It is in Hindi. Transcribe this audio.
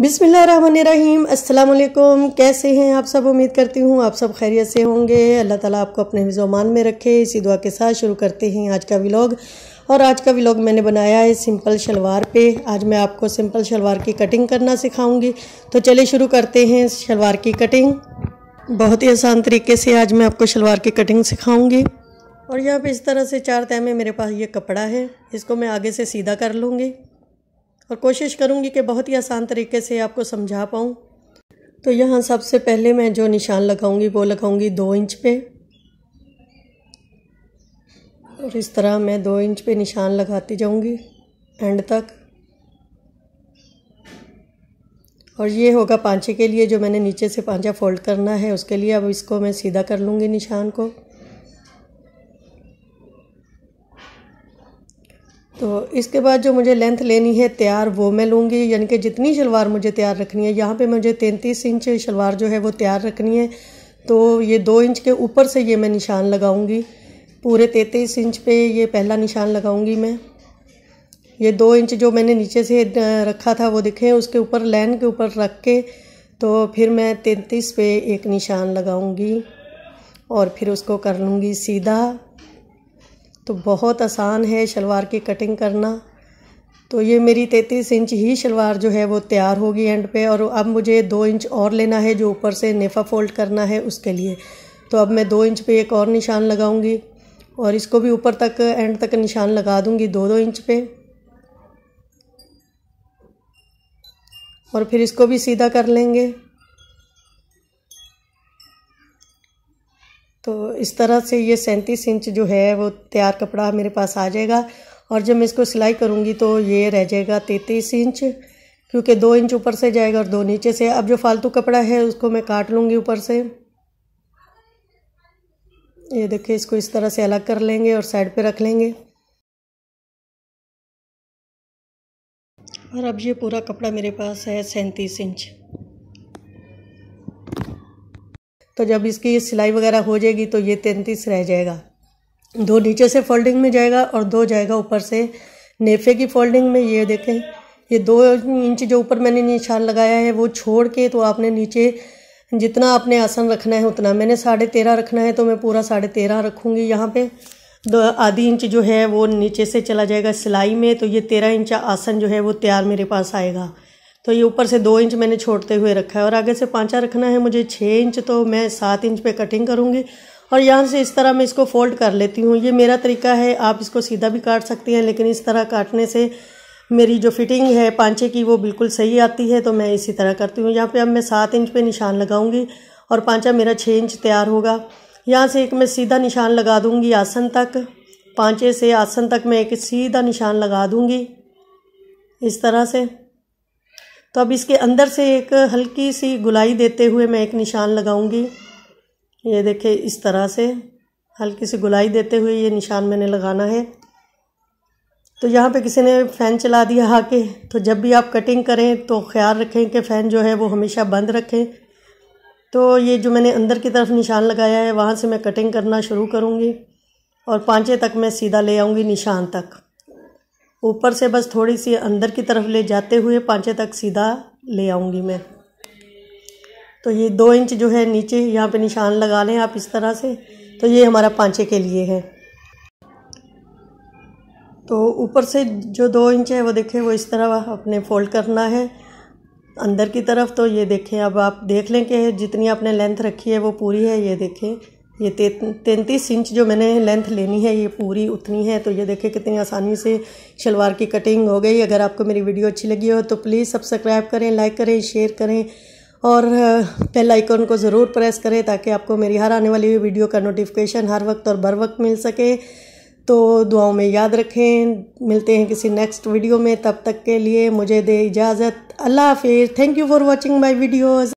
बिसमीम अल्लाम कैसे हैं आप सब उम्मीद करती हूँ आप सब खैरियत से होंगे अल्लाह ताला आपको अपने हिजोमान में रखे इसी दुआ के साथ शुरू करते हैं आज का व्लॉग और आज का व्लॉग मैंने बनाया है सिंपल शलवार पे आज मैं आपको सिंपल शलवार की कटिंग करना सिखाऊंगी तो चलिए शुरू करते हैं शलवार की कटिंग बहुत ही आसान तरीके से आज मैं आपको शलवार की कटिंग सिखाऊँगी और यहाँ पर इस तरह से चार तय में मेरे पास ये कपड़ा है इसको मैं आगे से सीधा कर लूँगी और कोशिश करूँगी कि बहुत ही आसान तरीके से आपको समझा पाऊँ तो यहाँ सबसे पहले मैं जो निशान लगाऊंगी वो लगाऊंगी दो इंच पे और इस तरह मैं दो इंच पे निशान लगाती जाऊंगी एंड तक और ये होगा पाँचे के लिए जो मैंने नीचे से पाँचा फोल्ड करना है उसके लिए अब इसको मैं सीधा कर लूँगी निशान को तो इसके बाद जो मुझे लेंथ लेनी है तैयार वो मैं लूँगी यानी कि जितनी शलवार मुझे तैयार रखनी है यहाँ पे मुझे तैंतीस इंच शलवार जो है वो तैयार रखनी है तो ये दो इंच के ऊपर से ये मैं निशान लगाऊँगी पूरे तैंतीस इंच पे ये पहला निशान लगाऊँगी मैं ये दो इंच जो मैंने नीचे से रखा था वो दिखे उसके ऊपर लाइन के ऊपर रख के तो फिर मैं तैंतीस पे एक निशान लगाऊँगी और फिर उसको कर लूँगी सीधा तो बहुत आसान है शलवार की कटिंग करना तो ये मेरी तैंतीस इंच ही शलवार जो है वो तैयार होगी एंड पे और अब मुझे दो इंच और लेना है जो ऊपर से नेफा फोल्ड करना है उसके लिए तो अब मैं दो इंच पे एक और निशान लगाऊंगी और इसको भी ऊपर तक एंड तक निशान लगा दूंगी दो दो इंच पे और फिर इसको भी सीधा कर लेंगे इस तरह से ये सैंतीस इंच जो है वो तैयार कपड़ा मेरे पास आ जाएगा और जब मैं इसको सिलाई करूँगी तो ये रह जाएगा तैंतीस इंच क्योंकि दो इंच ऊपर से जाएगा और दो नीचे से अब जो फालतू कपड़ा है उसको मैं काट लूँगी ऊपर से ये देखिए इसको इस तरह से अलग कर लेंगे और साइड पे रख लेंगे और अब ये पूरा कपड़ा मेरे पास है सैंतीस इंच तो जब इसकी सिलाई वगैरह हो जाएगी तो ये तैंतीस रह जाएगा दो नीचे से फोल्डिंग में जाएगा और दो जाएगा ऊपर से नेफे की फोल्डिंग में ये देखें ये दो इंच जो ऊपर मैंने निशान लगाया है वो छोड़ के तो आपने नीचे जितना आपने आसन रखना है उतना मैंने साढ़े तेरह रखना है तो मैं पूरा साढ़े तेरह रखूँगी यहाँ पे दो आधी इंच जो है वो नीचे से चला जाएगा सिलाई में तो ये तेरह इंच आसन जो है वो तैयार मेरे पास आएगा तो ये ऊपर से दो इंच मैंने छोड़ते हुए रखा है और आगे से पाँचा रखना है मुझे छः इंच तो मैं सात इंच पे कटिंग करूँगी और यहाँ से इस तरह मैं इसको फोल्ड कर लेती हूँ ये मेरा तरीका है आप इसको सीधा भी काट सकती हैं लेकिन इस तरह काटने से मेरी जो फिटिंग है पाँचे की वो बिल्कुल सही आती है तो मैं इसी तरह करती हूँ यहाँ पर अब मैं सात इंच पर निशान लगाऊँगी और पाँचा मेरा छः इंच तैयार होगा यहाँ से एक मैं सीधा निशान लगा दूँगी आसन तक पाँचे से आसन तक मैं एक सीधा निशान लगा दूँगी इस तरह से तो अब इसके अंदर से एक हल्की सी गुलाई देते हुए मैं एक निशान लगाऊंगी ये देखे इस तरह से हल्की सी गुलाई देते हुए ये निशान मैंने लगाना है तो यहाँ पे किसी ने फ़ैन चला दिया आके तो जब भी आप कटिंग करें तो ख्याल रखें कि फ़ैन जो है वो हमेशा बंद रखें तो ये जो मैंने अंदर की तरफ निशान लगाया है वहाँ से मैं कटिंग करना शुरू करूँगी और पाँचे तक मैं सीधा ले आऊँगी निशान तक ऊपर से बस थोड़ी सी अंदर की तरफ ले जाते हुए पाँचे तक सीधा ले आऊँगी मैं तो ये दो इंच जो है नीचे यहाँ पे निशान लगा लें आप इस तरह से तो ये हमारा पाँचे के लिए है तो ऊपर से जो दो इंच है वो देखें वो इस तरह अपने फोल्ड करना है अंदर की तरफ तो ये देखें अब आप देख लें कि जितनी आपने लेंथ रखी है वो पूरी है ये देखें ये ते, तैंतीस इंच जो मैंने लेंथ लेनी है ये पूरी उतनी है तो ये देखें कितनी आसानी से शलवार की कटिंग हो गई अगर आपको मेरी वीडियो अच्छी लगी हो तो प्लीज़ सब्सक्राइब करें लाइक करें शेयर करें और बेल आइकन को ज़रूर प्रेस करें ताकि आपको मेरी हर आने वाली वीडियो का नोटिफिकेशन हर वक्त और बर वक्त मिल सके तो दुआओं में याद रखें मिलते हैं किसी नेक्स्ट वीडियो में तब तक के लिए मुझे दे इजाज़त अल्लाह हाफिज़ thank you for watching my videos